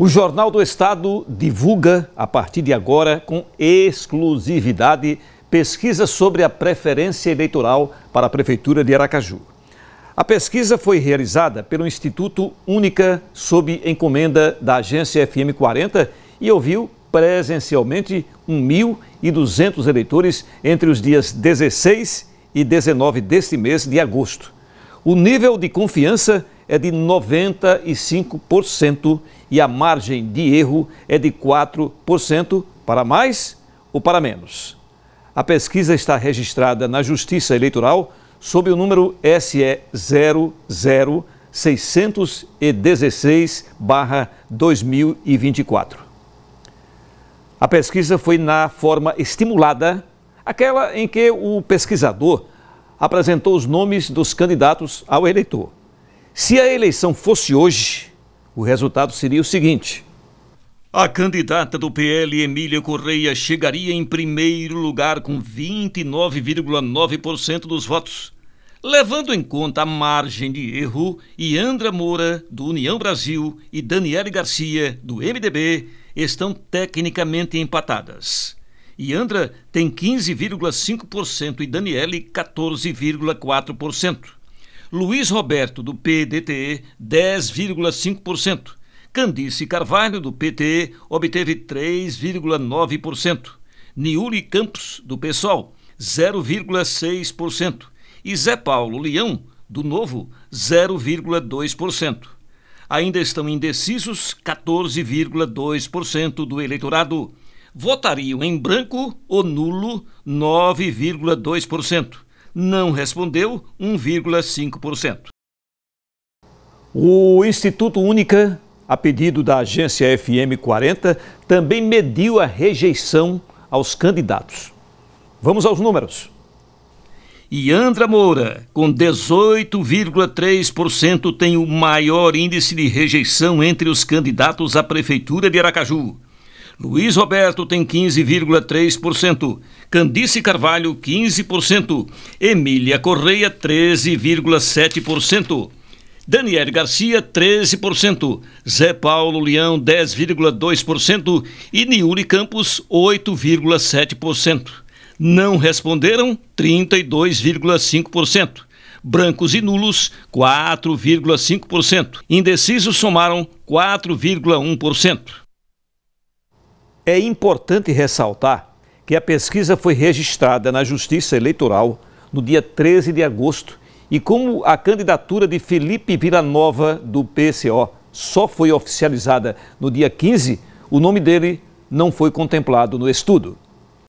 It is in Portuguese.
O Jornal do Estado divulga, a partir de agora, com exclusividade, pesquisa sobre a preferência eleitoral para a Prefeitura de Aracaju. A pesquisa foi realizada pelo Instituto Única, sob encomenda da agência FM40, e ouviu presencialmente 1.200 eleitores entre os dias 16 e 19 deste mês de agosto. O nível de confiança é de 95% e a margem de erro é de 4% para mais ou para menos. A pesquisa está registrada na Justiça Eleitoral sob o número SE 00616-2024. A pesquisa foi na forma estimulada, aquela em que o pesquisador apresentou os nomes dos candidatos ao eleitor. Se a eleição fosse hoje, o resultado seria o seguinte: a candidata do PL, Emília Correia, chegaria em primeiro lugar com 29,9% dos votos, levando em conta a margem de erro Iandra Moura, do União Brasil, e Daniele Garcia, do MDB, estão tecnicamente empatadas. Iandra tem 15,5% e Daniele 14,4%. Luiz Roberto, do PDT, 10,5%. Candice Carvalho, do PT, obteve 3,9%. Niuri Campos, do PSOL, 0,6%. E Zé Paulo Leão, do Novo, 0,2%. Ainda estão indecisos 14,2% do eleitorado. Votariam em branco ou nulo 9,2% não respondeu 1,5%. O Instituto Única, a pedido da agência FM40, também mediu a rejeição aos candidatos. Vamos aos números. Iandra Moura, com 18,3%, tem o maior índice de rejeição entre os candidatos à Prefeitura de Aracaju. Luiz Roberto tem 15,3%. Candice Carvalho, 15%. Emília Correia, 13,7%. Daniel Garcia, 13%, Zé Paulo Leão, 10,2% e Niuri Campos, 8,7%. Não responderam, 32,5%. Brancos e nulos, 4,5%. Indecisos somaram 4,1%. É importante ressaltar que a pesquisa foi registrada na Justiça Eleitoral no dia 13 de agosto e como a candidatura de Felipe Villanova do PCO só foi oficializada no dia 15, o nome dele não foi contemplado no estudo.